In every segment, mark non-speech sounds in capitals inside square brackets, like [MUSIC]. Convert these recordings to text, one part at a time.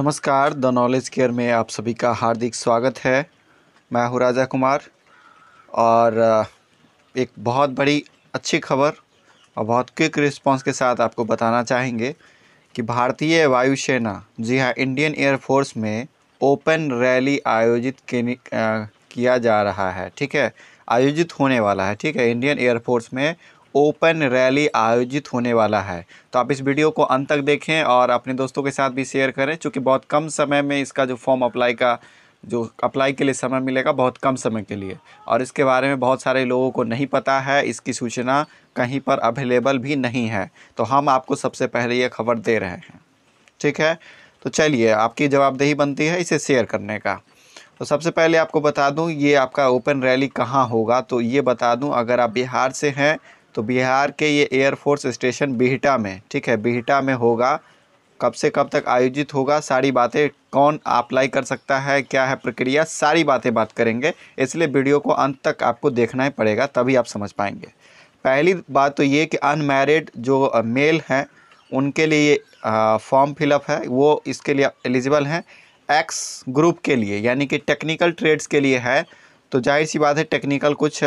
नमस्कार the knowledge care में आप सभी का हार्दिक स्वागत है मैं हूँ राजा कुमार और एक बहुत बड़ी अच्छी खबर और बहुत क्विक रिस्पांस के साथ आपको बताना चाहेंगे कि भारतीय वायुसेना जी हाँ इंडियन एयरफोर्स में ओपन रैली आयोजित किया जा रहा है ठीक है आयोजित होने वाला है ठीक है इंडियन एयरफोर्स में ओपन रैली आयोजित होने वाला है तो आप इस वीडियो को अंत तक देखें और अपने दोस्तों के साथ भी शेयर करें क्योंकि बहुत कम समय में इसका जो फॉर्म अप्लाई का जो अप्लाई के लिए समय मिलेगा बहुत कम समय के लिए और इसके बारे में बहुत सारे लोगों को नहीं पता है इसकी सूचना कहीं पर अवेलेबल भी नहीं है तो हम आपको सबसे पहले ये खबर दे रहे हैं ठीक है तो चलिए आपकी जवाबदेही बनती है इसे शेयर करने का तो सबसे पहले आपको बता दूं ये आपका ओपन रैली कहाँ होगा तो ये बता दूं अगर आप बिहार से हैं तो बिहार के ये एयरफोर्स स्टेशन बिहटा में ठीक है बिहटा में होगा कब से कब तक आयोजित होगा सारी बातें कौन अप्लाई कर सकता है क्या है प्रक्रिया सारी बातें बात करेंगे इसलिए वीडियो को अंत तक आपको देखना ही पड़ेगा तभी आप समझ पाएंगे पहली बात तो ये कि अनमेरिड जो मेल हैं उनके लिए फॉर्म फिलअप है वो इसके लिए एलिजिबल हैं एक्स ग्रुप के लिए यानी कि टेक्निकल ट्रेड्स के लिए है तो जाहिर सी बात है टेक्निकल कुछ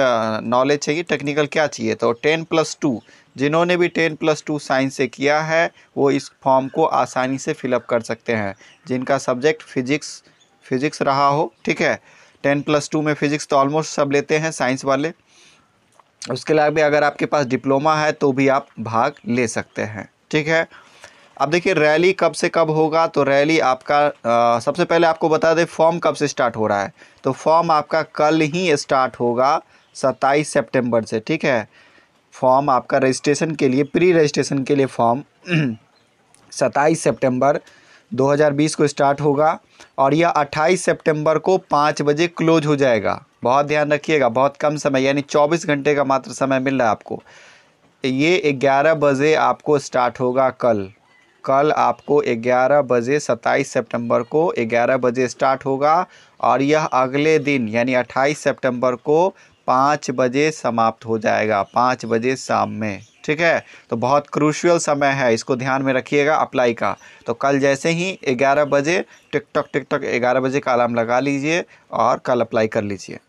नॉलेज चाहिए टेक्निकल क्या चाहिए तो टेन प्लस टू जिन्होंने भी टेन प्लस टू साइंस से किया है वो इस फॉर्म को आसानी से फिलअप कर सकते हैं जिनका सब्जेक्ट फिजिक्स फिजिक्स रहा हो ठीक है टेन प्लस टू में फिजिक्स तो ऑलमोस्ट सब लेते हैं साइंस वाले उसके अलावा भी अगर आपके पास डिप्लोमा है तो भी आप भाग ले सकते हैं ठीक है अब देखिए रैली कब से कब होगा तो रैली आपका आ, सबसे पहले आपको बता दें फॉर्म कब से स्टार्ट हो रहा है तो फॉर्म आपका कल ही स्टार्ट होगा सत्ताईस सेप्टेम्बर से ठीक है फॉर्म आपका रजिस्ट्रेशन के लिए प्री रजिस्ट्रेशन के लिए फॉर्म [CLEARS THROAT] सत्ताईस सेप्टेम्बर 2020 को स्टार्ट होगा और यह 28 सितंबर को पाँच बजे क्लोज हो जाएगा बहुत ध्यान रखिएगा बहुत कम समय यानी 24 घंटे का मात्र समय मिल रहा है आपको ये 11 बजे आपको स्टार्ट होगा कल कल आपको 11 बजे 27 सितंबर को 11 बजे स्टार्ट होगा और यह अगले दिन यानी 28 सितंबर को पाँच बजे समाप्त हो जाएगा पाँच बजे शाम में ठीक है तो बहुत क्रूशियल समय है इसको ध्यान में रखिएगा अप्लाई का तो कल जैसे ही 11 बजे टिकटॉक टिकटॉक 11 बजे का अलार्म लगा लीजिए और कल अप्लाई कर लीजिए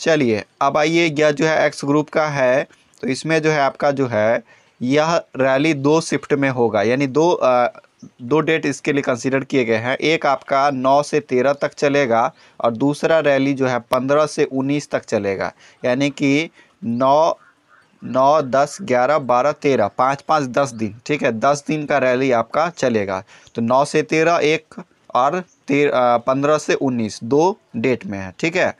चलिए अब आइए यह जो है एक्स ग्रुप का है तो इसमें जो है आपका जो है यह रैली दो शिफ्ट में होगा यानी दो आ, दो डेट इसके लिए कंसीडर किए गए हैं एक आपका 9 से 13 तक चलेगा और दूसरा रैली जो है 15 से 19 तक चलेगा यानी कि 9 नौ दस ग्यारह बारह तेरह पाँच पाँच दस दिन ठीक है दस दिन का रैली आपका चलेगा तो नौ से तेरह एक और तेरह पंद्रह से उन्नीस दो डेट में है ठीक है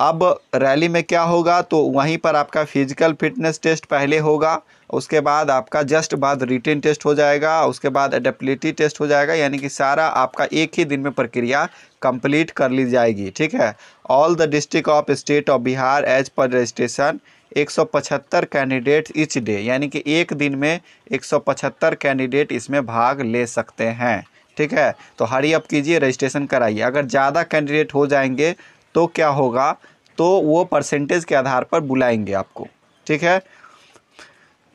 अब रैली में क्या होगा तो वहीं पर आपका फिजिकल फिटनेस टेस्ट पहले होगा उसके बाद आपका जस्ट बाद रिटेन टेस्ट हो जाएगा उसके बाद एडेपलिटी टेस्ट हो जाएगा यानी कि सारा आपका एक ही दिन में प्रक्रिया कंप्लीट कर ली जाएगी ठीक है all the district of state of Bihar as per registration 175 candidate each day यानी कि एक दिन में 175 कैंडिडेट इसमें भाग ले सकते हैं ठीक है तो हरी अप कीजिए रजिस्ट्रेशन कराइए अगर ज़्यादा कैंडिडेट हो जाएंगे तो क्या होगा तो वो परसेंटेज के आधार पर बुलाएंगे आपको ठीक है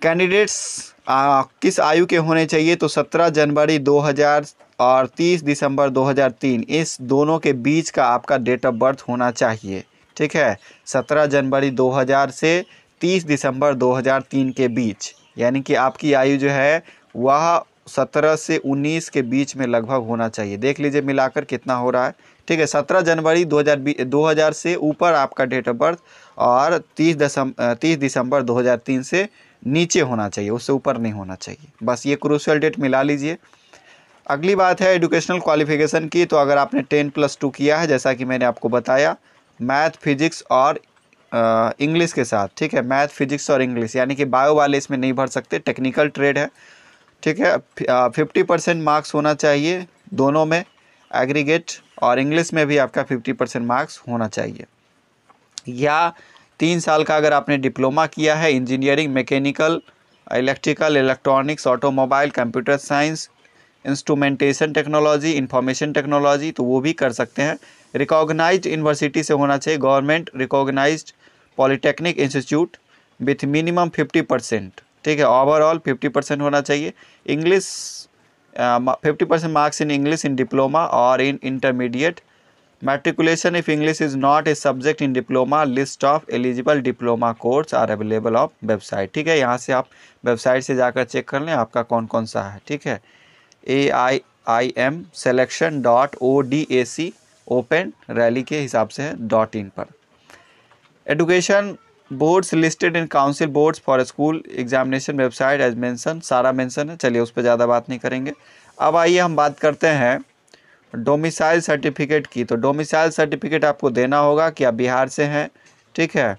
कैंडिडेट्स किस आयु के होने चाहिए तो 17 जनवरी 2000 और 30 दिसंबर 2003 इस दोनों के बीच का आपका डेट ऑफ बर्थ होना चाहिए ठीक है 17 जनवरी 2000 से 30 दिसंबर 2003 के बीच यानी कि आपकी आयु जो है वह 17 से 19 के बीच में लगभग होना चाहिए देख लीजिए मिलाकर कितना हो रहा है ठीक है सत्रह जनवरी दो हज़ार दो हज़ार से ऊपर आपका डेट ऑफ बर्थ और तीस दसम तीस दिसंबर दो हज़ार तीन से नीचे होना चाहिए उससे ऊपर नहीं होना चाहिए बस ये क्रूशल डेट मिला लीजिए अगली बात है एजुकेशनल क्वालिफिकेशन की तो अगर आपने टेन प्लस टू किया है जैसा कि मैंने आपको बताया मैथ फिजिक्स और इंग्लिश के साथ ठीक है मैथ फिजिक्स और इंग्लिश यानी कि बायो वाले इसमें नहीं भर सकते टेक्निकल ट्रेड है ठीक है फिफ्टी परसेंट मार्क्स होना चाहिए दोनों में एग्रीगेट और इंग्लिश में भी आपका फिफ्टी परसेंट मार्क्स होना चाहिए या तीन साल का अगर आपने डिप्लोमा किया है engineering mechanical electrical electronics automobile computer science instrumentation technology information technology तो वो भी कर सकते हैं रिकॉग्नाइज यूनिवर्सिटी से होना चाहिए government recognise polytechnic institute with minimum fifty percent ठीक है ओवरऑल फिफ्टी परसेंट होना चाहिए English fifty percent marks in English in diploma और in intermediate matriculation if English is not a subject in diploma list of eligible diploma course are available of website ठीक है यहाँ से आप website से जाकर चेक कर लें आपका कौन कौन सा है ठीक है A I I M selection dot O D A C open rally के हिसाब से है डॉट इन पर education boards listed in council boards for school examination website as mention सारा मेंशन है चलिए उस पर ज़्यादा बात नहीं करेंगे अब आइए हम बात करते हैं डोमिसाइल सर्टिफिकेट की तो डोमिसाइल सर्टिफिकेट आपको देना होगा कि आप बिहार से हैं ठीक है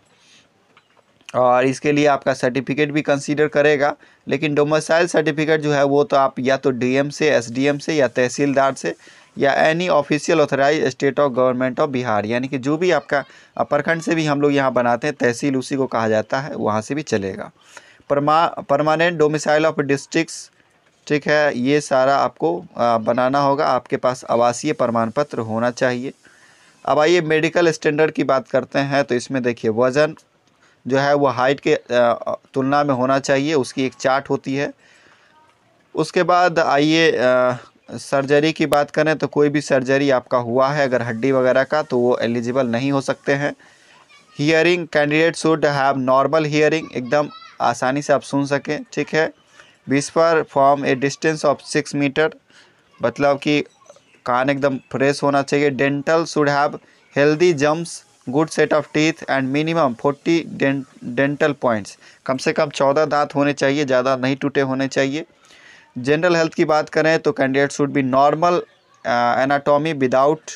और इसके लिए आपका सर्टिफिकेट भी कंसीडर करेगा लेकिन डोमिसाइल सर्टिफिकेट जो है वो तो आप या तो डीएम से एसडीएम से या तहसीलदार से या any official authorise state of government of Bihar यानी कि जो भी आपका प्रखंड से भी हम लोग यहाँ बनाते हैं तहसील उसी को कहा जाता है वहाँ से भी चलेगा परमा परमानेंट डोमिसाइल ऑफ डिस्ट्रिक्स ठीक है ये सारा आपको बनाना होगा आपके पास आवासीय प्रमाण पत्र होना चाहिए अब आइए मेडिकल स्टैंडर्ड की बात करते हैं तो इसमें देखिए वज़न जो है वो हाइट के तुलना में होना चाहिए उसकी एक चार्ट होती है उसके बाद आइए सर्जरी की बात करें तो कोई भी सर्जरी आपका हुआ है अगर हड्डी वगैरह का तो वो एलिजिबल नहीं हो सकते हैं hearing candidate should have normal hearing एकदम आसानी से आप सुन सकें ठीक है whisper form a distance of six metre मतलब कि कान एकदम फ्रेश होना चाहिए dental should have healthy gums good set of teeth and minimum forty dental points कम से कम चौदह दांत होने चाहिए ज़्यादा नहीं टूटे होने चाहिए जनरल हेल्थ की बात करें तो candidate should be normal anatomy without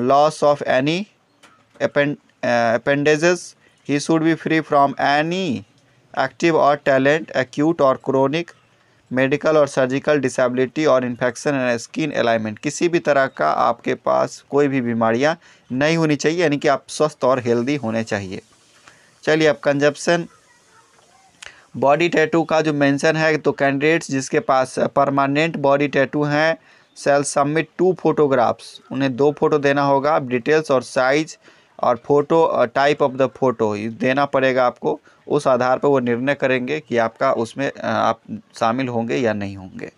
loss of any appendages he should be free from any active or talent acute or chronic medical or surgical disability or infection and skin alignment किसी भी तरह का आपके पास कोई भी बीमारियां नहीं होनी चाहिए यानी कि आप स्वस्थ और हेल्दी होने चाहिए चलिए अब कंजप्शन बॉडी टैटू का जो मेंशन है तो कैंडिडेट्स जिसके पास परमानेंट बॉडी टैटू हैं सेल सबमिट टू फोटोग्राफ्स उन्हें दो फोटो देना होगा आप डिटेल्स और साइज और photo type of the photo देना पड़ेगा आपको उस आधार पर वो निर्णय करेंगे कि आपका उसमें आप शामिल होंगे या नहीं होंगे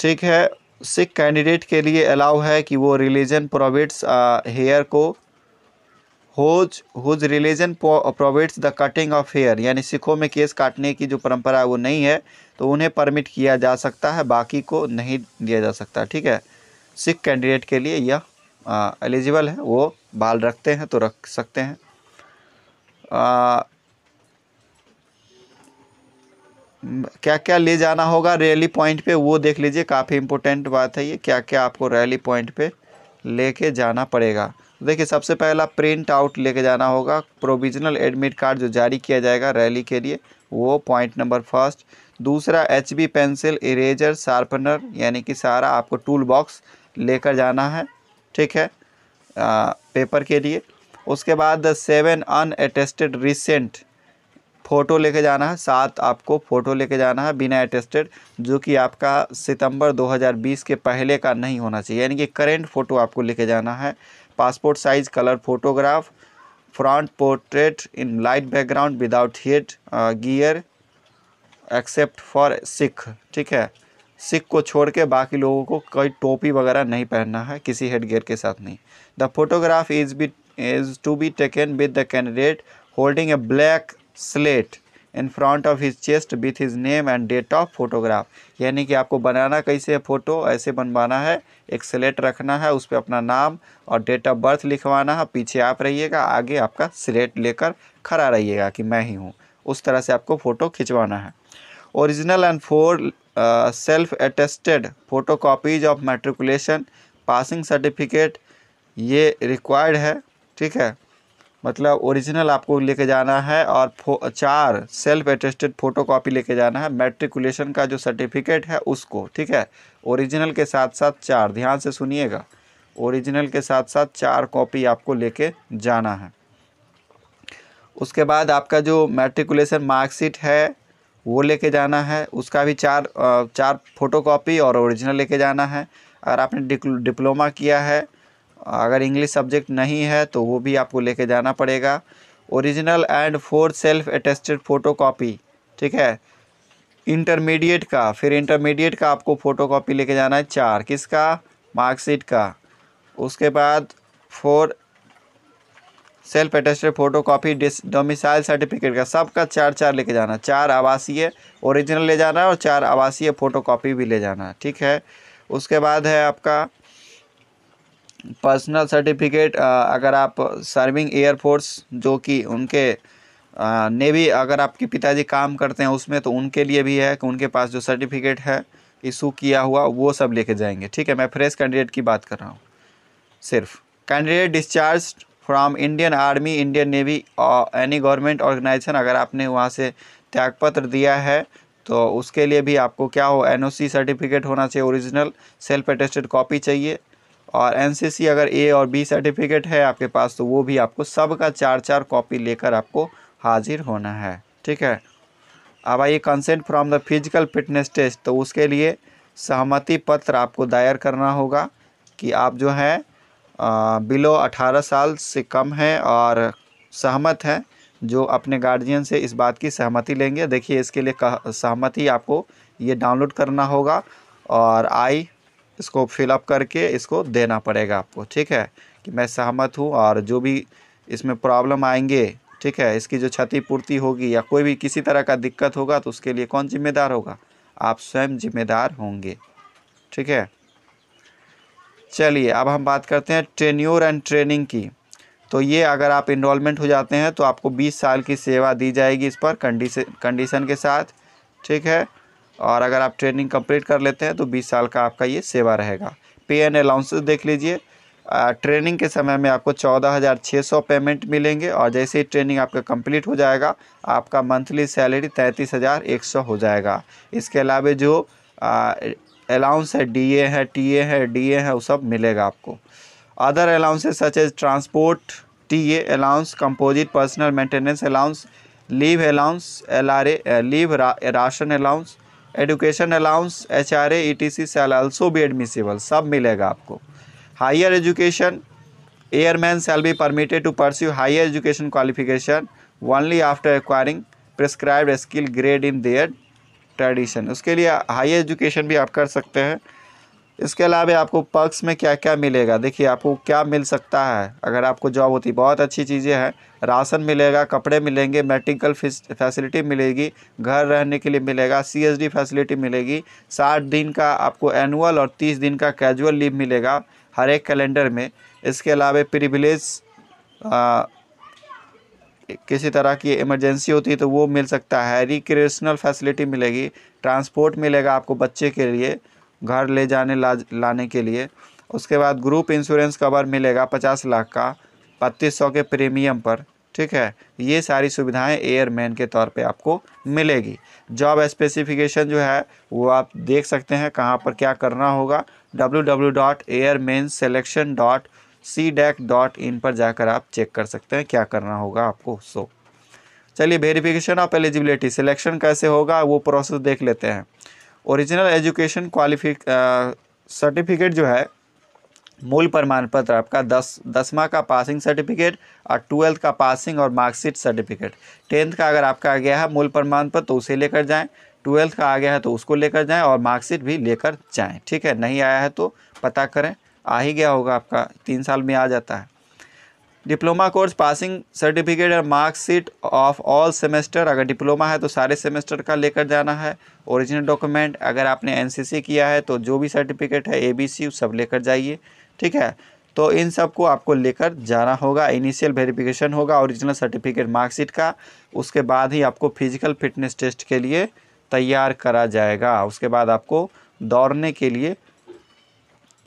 ठीक है सिख कैंडिडेट के लिए अलाउ है कि वो रिलीजन प्रोविट्स हेयर को whose whose religion provides the cutting of hair यानी सिखों में केस काटने की जो परंपरा है वो नहीं है तो उन्हें परमिट किया जा सकता है बाकी को नहीं दिया जा सकता ठीक है सिख कैंडिडेट के लिए यह एलिजिबल है वो बाल रखते हैं तो रख सकते हैं आ, क्या क्या ले जाना होगा रैली पॉइंट पे वो देख लीजिए काफ़ी इंपॉर्टेंट बात है ये क्या क्या आपको रैली पॉइंट पर लेके जाना पड़ेगा देखिए सबसे पहला प्रिंट आउट लेके जाना होगा प्रोविजनल एडमिट कार्ड जो जारी किया जाएगा रैली के लिए वो पॉइंट नंबर फर्स्ट दूसरा H B pencil eraser sharpener यानी कि सारा आपको टूल बॉक्स लेकर जाना है ठीक है आ, पेपर के लिए उसके बाद सेवन अनएटेस्टेड रिसेंट फ़ोटो लेके जाना है साथ आपको फ़ोटो लेके जाना है बिना अटेस्टेड जो कि आपका सितंबर 2020 के पहले का नहीं होना चाहिए यानी कि करेंट फ़ोटो आपको लेके जाना है passport size colour photograph front portrait in light background without head gear except for Sikh ठीक है सिख को छोड़ के बाकी लोगों को कोई टोपी वगैरह नहीं पहनना है किसी हेड गियर के साथ नहीं the photograph is be is to be taken with the candidate holding a black slate in front of his chest with his name and date of photograph यानी कि आपको बनाना कैसे है फ़ोटो ऐसे बनवाना है एक स्लेट रखना है उस पर अपना नाम और डेट ऑफ बर्थ लिखवाना है पीछे आप रहिएगा आगे आपका स्लेट लेकर खड़ा रहिएगा कि मैं ही हूँ उस तरह से आपको फ़ोटो खिंचवाना है original and four self attested photo copies of matriculation passing certificate ये रिक्वायर्ड है ठीक है मतलब ओरिजिनल आपको लेके जाना है और फो चार सेल्फ अटेस्टेड फोटो कॉपी लेके जाना है मेट्रिकुलेशन का जो सर्टिफिकेट है उसको ठीक है ओरिजिनल के साथ साथ चार ध्यान से सुनिएगा ओरिजिनल के साथ साथ चार कॉपी आपको लेके जाना है उसके बाद आपका जो मेट्रिकुलेशन मार्कशीट है वो लेके जाना है उसका भी चार चार फोटो और ओरिजिनल लेके जाना है अगर आपने डिप्लोमा किया है अगर इंग्लिश सब्जेक्ट नहीं है तो वो भी आपको लेके जाना पड़ेगा original and four self attested photo copy ठीक है इंटरमीडिएट का फिर इंटरमीडिएट का आपको फ़ोटो कॉपी लेके जाना है चार किसका मार्कशीट का उसके बाद four self attested photo copy domicile certificate का सबका चार चार लेके जाना चार आवासीय ओरिजिनल ले जाना है और चार आवासीय फ़ोटो कॉपी भी ले जाना ठीक है उसके बाद है आपका पर्सनल सर्टिफिकेट अगर आप सर्विंग एयरफोर्स जो कि उनके नेवी अगर आपके पिताजी काम करते हैं उसमें तो उनके लिए भी है कि उनके पास जो सर्टिफिकेट है इशू किया हुआ वो सब लेके जाएंगे ठीक है मैं फ्रेश कैंडिडेट की बात कर रहा हूँ सिर्फ candidate discharge from Indian army Indian navy और एनी गवर्नमेंट ऑर्गेनाइजेशन अगर आपने वहाँ से त्यागपत्र दिया है तो उसके लिए भी आपको क्या हो एनओसी सर्टिफिकेट होना चाहिए ओरिजिनल सेल्फ अटेस्टेड कॉपी चाहिए और एनसीसी अगर ए और बी सर्टिफिकेट है आपके पास तो वो भी आपको सब का चार चार कॉपी लेकर आपको हाजिर होना है ठीक है अब आइए consent from the physical fitness test तो उसके लिए सहमति पत्र आपको दायर करना होगा कि आप जो हैं बिलो अठारह साल से कम हैं और सहमत हैं जो अपने गार्जियन से इस बात की सहमति लेंगे देखिए इसके लिए सहमति आपको ये डाउनलोड करना होगा और आई इसको फिलअप करके इसको देना पड़ेगा आपको ठीक है कि मैं सहमत हूँ और जो भी इसमें प्रॉब्लम आएंगे ठीक है इसकी जो क्षतिपूर्ति होगी या कोई भी किसी तरह का दिक्कत होगा तो उसके लिए कौन जिम्मेदार होगा आप स्वयं जिम्मेदार होंगे ठीक है चलिए अब हम बात करते हैं ट्रेन्योर एंड ट्रेनिंग की तो ये अगर आप इन्वॉलमेंट हो जाते हैं तो आपको 20 साल की सेवा दी जाएगी इस पर कंडीशन कंडीशन के साथ ठीक है और अगर आप ट्रेनिंग कंप्लीट कर लेते हैं तो बीस साल का आपका ये सेवा रहेगा पे एंड अलाउंसेस देख लीजिए ट्रेनिंग के समय में आपको चौदह हज़ार छः सौ पेमेंट मिलेंगे और जैसे ही ट्रेनिंग आपका कंप्लीट हो जाएगा आपका मंथली सैलरी तैंतीस हज़ार एक सौ हो जाएगा इसके अलावा जो अलाउंस है डीए है टीए है डीए है वो सब मिलेगा आपको other allowances such as transport a allowance composite personal maintenance allowance leave allowance L R A leave रा, ration allowance education allowance H R A T C shall also be admissible सब मिलेगा आपको higher education airman shall be permitted to pursue higher education qualification only after acquiring prescribe skill grade in their tradition उसके लिए higher education भी आप कर सकते हैं इसके अलावा आपको पक्स में क्या क्या मिलेगा देखिए आपको क्या मिल सकता है अगर आपको जॉब होती बहुत अच्छी चीज़ें हैं राशन मिलेगा कपड़े मिलेंगे मेडिकल फैसिलिटी मिलेगी घर रहने के लिए मिलेगा सीएसडी फैसिलिटी मिलेगी साठ दिन का आपको एनुअल और तीस दिन का कैजुअल लीव मिलेगा हर एक कैलेंडर में इसके अलावा प्रिविलेज किसी तरह की इमरजेंसी होती है तो वो मिल सकता है रिक्रिएशनल फैसिलिटी मिलेगी ट्रांसपोर्ट मिलेगा आपको बच्चे के लिए घर ले जाने ला लाने के लिए उसके बाद ग्रुप इंश्योरेंस कवर मिलेगा पचास लाख का बत्तीस सौ के प्रीमियम पर ठीक है ये सारी सुविधाएं एयरमैन के तौर पे आपको मिलेगी जॉब स्पेसिफिकेशन जो है वो आप देख सकते हैं कहाँ पर क्या करना होगा डब्ल्यू पर जाकर आप चेक कर सकते हैं क्या करना होगा आपको सो चलिए वेरिफिकेशन ऑफ एलिजिबिलिटी सिलेक्शन कैसे होगा वो प्रोसेस देख लेते हैं ओरिजिनल एजुकेशन क्वालिफिक सर्टिफिकेट जो है मूल प्रमाण पत्र आपका दस दसवा का पासिंग सर्टिफिकेट और ट्वेल्थ का पासिंग और मार्कशीट सर्टिफिकेट टेंथ का अगर आपका आ गया है मूल प्रमाण पत्र तो उसे लेकर जाएं ट्वेल्थ का आ गया है तो उसको लेकर जाएं और मार्कशीट भी लेकर जाएं ठीक है नहीं आया है तो पता करें आ ही गया होगा आपका तीन साल में आ जाता है डिप्लोमा कोर्स पासिंग सर्टिफिकेट और मार्कशीट ऑफ ऑल सेमेस्टर अगर डिप्लोमा है तो सारे सेमेस्टर का लेकर जाना है ओरिजिनल डॉक्यूमेंट अगर आपने एनसीसी किया है तो जो भी सर्टिफिकेट है एबीसी सब लेकर जाइए ठीक है तो इन सब को आपको लेकर जाना होगा इनिशियल वेरिफिकेशन होगा ओरिजिनल सर्टिफिकेट मार्कशीट का उसके बाद ही आपको फिजिकल फिटनेस टेस्ट के लिए तैयार करा जाएगा उसके बाद आपको दौड़ने के लिए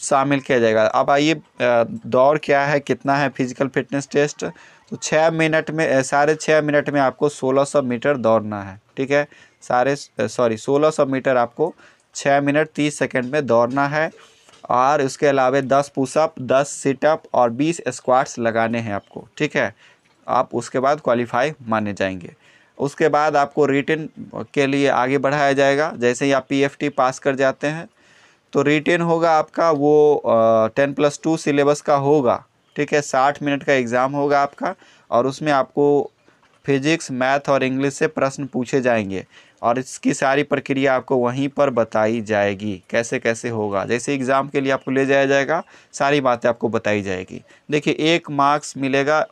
शामिल किया जाएगा अब आइए दौड़ क्या है कितना है फिजिकल फिटनेस टेस्ट तो छः मिनट में साढ़े छः मिनट में आपको सोलह सौ मीटर दौड़ना है ठीक है सारे सॉरी सोलह सौ मीटर आपको छः मिनट तीस सेकेंड में दौड़ना है और उसके अलावा दस पुशअप दस सिटअप और बीस स्क्वाट्स लगाने हैं आपको ठीक है आप उसके बाद क्वालिफाई माने जाएंगे उसके बाद आपको रिटर्न के लिए आगे बढ़ाया जाएगा जैसे ही आप पीएफटी पास कर जाते हैं तो रिटेन होगा आपका वो टेन प्लस टू सिलेबस का होगा ठीक है साठ मिनट का एग्ज़ाम होगा आपका और उसमें आपको फिजिक्स मैथ और इंग्लिश से प्रश्न पूछे जाएंगे और इसकी सारी प्रक्रिया आपको वहीं पर बताई जाएगी कैसे कैसे होगा जैसे एग्ज़ाम के लिए आपको ले जाया जाएगा सारी बातें आपको बताई जाएगी देखिए एक मार्क्स मिलेगा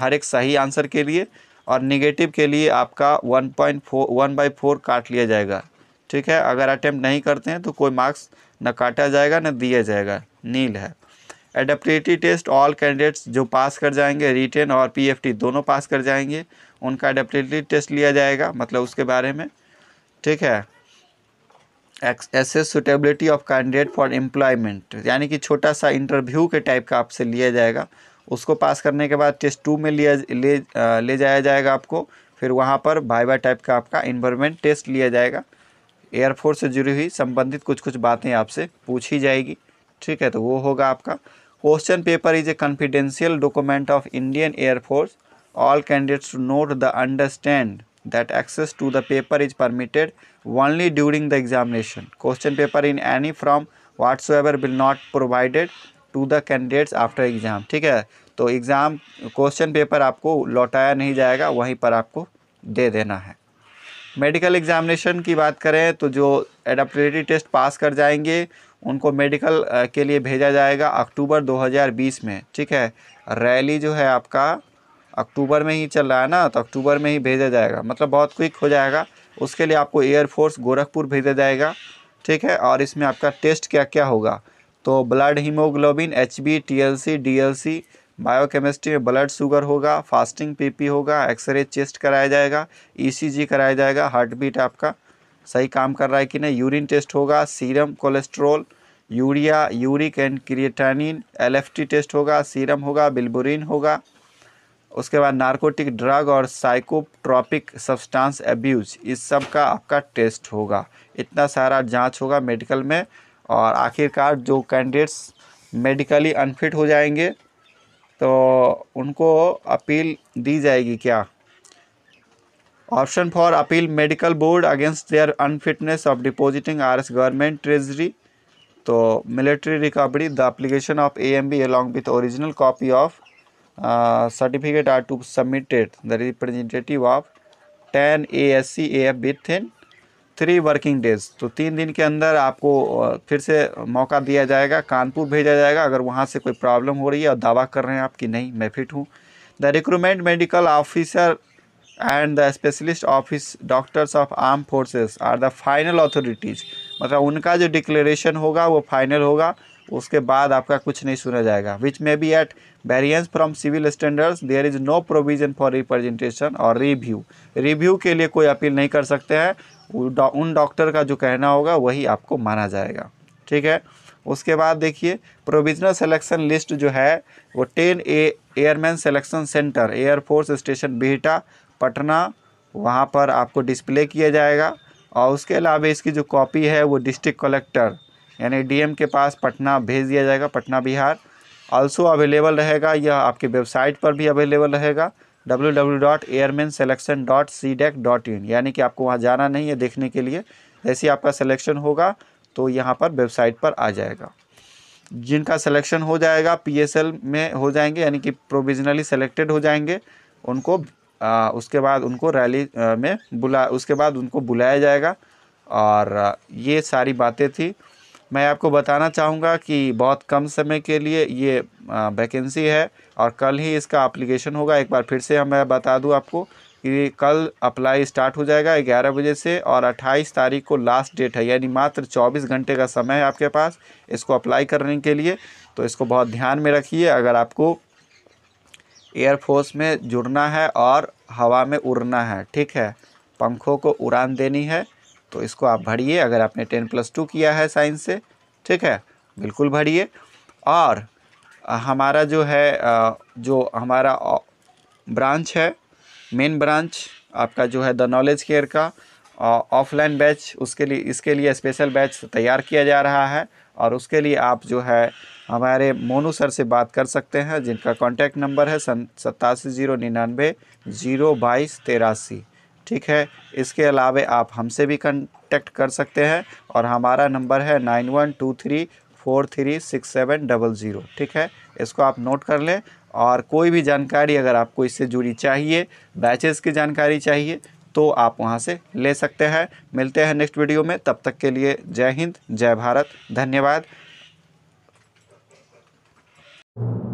हर एक सही आंसर के लिए और निगेटिव के लिए आपका one point four one by four काट लिया जाएगा ठीक है अगर अटैम्प्ट नहीं करते हैं तो कोई मार्क्स न काटा जाएगा न दिया जाएगा नील है एडेप्टिटी टेस्ट ऑल कैंडिडेट्स जो पास कर जाएंगे रिटेन और पीएफटी दोनों पास कर जाएंगे उनका एडेप्टिटी टेस्ट लिया जाएगा मतलब उसके बारे में ठीक है assess suitability of candidate for employment यानी कि छोटा सा इंटरव्यू के टाइप का आपसे लिया जाएगा उसको पास करने के बाद टेस्ट टू में लिया ले ले जाया जाएगा आपको फिर वहाँ पर वाइवा टाइप का आपका इन्वायरमेंट टेस्ट लिया जाएगा एयरफोर्स से जुड़ी हुई संबंधित कुछ कुछ बातें आपसे पूछी जाएगी ठीक है तो वो होगा आपका question paper is a confidential document of Indian air force all candidates note the understand that access to the paper is permitted only during the examination question paper in any from whatsoever will not provided to the candidates after exam ठीक है तो exam question paper आपको लौटाया नहीं जाएगा वहीं पर आपको दे देना है मेडिकल एग्जामिनेशन की बात करें तो जो एडप्टिलिटी टेस्ट पास कर जाएंगे उनको मेडिकल के लिए भेजा जाएगा अक्टूबर 2020 में ठीक है रैली जो है आपका अक्टूबर में ही चल रहा है ना तो अक्टूबर में ही भेजा जाएगा मतलब बहुत क्विक हो जाएगा उसके लिए आपको एयरफोर्स गोरखपुर भेजा जाएगा ठीक है और इसमें आपका टेस्ट क्या क्या होगा तो blood haemoglobin H B T L C D L C biochemistry में ब्लड शुगर होगा फास्टिंग पीपी होगा एक्सरे चेस्ट कराया जाएगा ईसीजी e कराया जाएगा हार्ट बीट आपका सही काम कर रहा है कि नहीं यूरिन टेस्ट होगा serum cholesterol urea uric and creatinine L test होगा सीरम होगा बिल्बुरिन होगा उसके बाद नार्कोटिक ड्रग और साइकोट्रॉपिक सब्सटेंस एब्यूज इस सब का आपका टेस्ट होगा इतना सारा जांच होगा मेडिकल में और आखिरकार जो कैंडिडेट्स मेडिकली अनफिट हो जाएंगे तो उनको अपील दी जाएगी क्या option for appeal medical board against their unfitness of depositing R S government treasury तो military recovery the application of A M B along with original copy of certificate are to submitted the representative of ten A S C A F within three working days तो तीन दिन के अंदर आपको फिर से मौका दिया जाएगा कानपुर भेजा जाएगा अगर वहाँ से कोई प्रॉब्लम हो रही है और दावा कर रहे हैं आप कि नहीं मैं फिट हूँ the recruitment medical officer and the specialist office doctors of arm forces are the final authorities मतलब उनका जो डिक्लेरेशन होगा वो फाइनल होगा उसके बाद आपका कुछ नहीं सुना जाएगा which may be at variance from civil standards there is no provision for representation और रिव्यू रिव्यू के लिए कोई अपील नहीं कर सकते हैं उन डॉक्टर का जो कहना होगा वही आपको माना जाएगा ठीक है उसके बाद देखिए प्रोविजनल सिलेक्शन लिस्ट जो है वो ten A airman selection centre air force station Bihta Patna वहाँ पर आपको डिस्प्ले किया जाएगा और उसके अलावा इसकी जो कॉपी है वो डिस्ट्रिक्ट कलेक्टर यानी डीएम के पास पटना भेज दिया जाएगा पटना बिहार ऑल्सो अवेलेबल रहेगा यह आपके वेबसाइट पर भी अवेलेबल रहेगा W W dot airman selection dot C DAC dot in यानी कि आपको वहाँ जाना नहीं है देखने के लिए जैसे आपका सिलेक्शन होगा तो यहाँ पर वेबसाइट पर आ जाएगा जिनका सिलेक्शन हो जाएगा पीएसएल में हो जाएंगे यानी कि प्रोविजनली सेलेक्टेड हो जाएंगे उनको आ, उसके बाद उनको रैली में बुला उसके बाद उनको बुलाया जाएगा और ये सारी बातें थी मैं आपको बताना चाहूँगा कि बहुत कम समय के लिए ये वैकेंसी है और कल ही इसका अप्लीकेशन होगा एक बार फिर से हम मैं बता दूँ आपको कि कल अप्लाई स्टार्ट हो जाएगा ग्यारह बजे से और अट्ठाईस तारीख को लास्ट डेट है यानी मात्र चौबीस घंटे का समय है आपके पास इसको अप्लाई करने के लिए तो इसको बहुत ध्यान में रखिए अगर आपको एयरफोर्स में जुड़ना है और हवा में उड़ना है ठीक है पंखों को उड़ान देनी है तो इसको आप भरिए अगर आपने टेन प्लस टू किया है साइंस से ठीक है बिल्कुल भरिए और हमारा जो है जो हमारा ब्रांच है मेन ब्रांच आपका जो है द नॉलेज केयर का ऑफलाइन बैच उसके लिए इसके लिए स्पेशल बैच तैयार किया जा रहा है और उसके लिए आप जो है हमारे मोनू सर से बात कर सकते हैं जिनका कांटेक्ट नंबर है सन सतासी ज़ीरो निन्यानवे ज़ीरो बाईस तेरासी ठीक है इसके अलावा आप हमसे भी कंटेक्ट कर सकते हैं और हमारा नंबर है nine one two three four three six seven double zero ठीक है इसको आप नोट कर लें और कोई भी जानकारी अगर आपको इससे जुड़ी चाहिए बैचेस की जानकारी चाहिए तो आप वहाँ से ले सकते हैं मिलते हैं नेक्स्ट वीडियो में तब तक के लिए जय हिंद जय भारत धन्यवाद